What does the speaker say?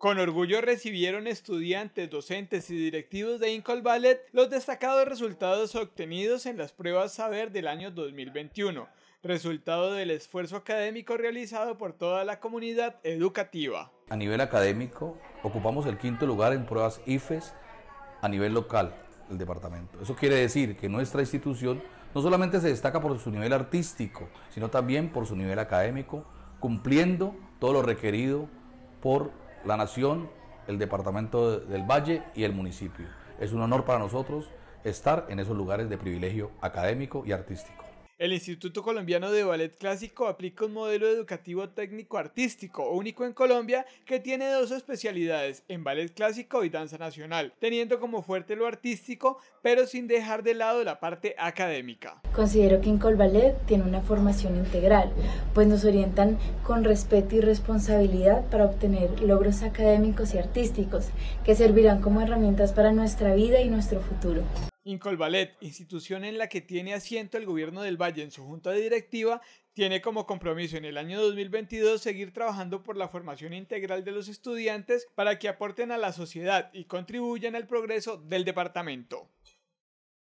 Con orgullo recibieron estudiantes, docentes y directivos de Incol Ballet los destacados resultados obtenidos en las pruebas Saber del año 2021, resultado del esfuerzo académico realizado por toda la comunidad educativa. A nivel académico, ocupamos el quinto lugar en pruebas IFES a nivel local del departamento. Eso quiere decir que nuestra institución no solamente se destaca por su nivel artístico, sino también por su nivel académico, cumpliendo todo lo requerido por la Nación, el Departamento del Valle y el municipio. Es un honor para nosotros estar en esos lugares de privilegio académico y artístico. El Instituto Colombiano de Ballet Clásico aplica un modelo educativo técnico artístico único en Colombia que tiene dos especialidades, en ballet clásico y danza nacional, teniendo como fuerte lo artístico, pero sin dejar de lado la parte académica. Considero que en Ballet tiene una formación integral, pues nos orientan con respeto y responsabilidad para obtener logros académicos y artísticos que servirán como herramientas para nuestra vida y nuestro futuro. Incolvalet, institución en la que tiene asiento el gobierno del Valle en su junta directiva, tiene como compromiso en el año 2022 seguir trabajando por la formación integral de los estudiantes para que aporten a la sociedad y contribuyan al progreso del departamento.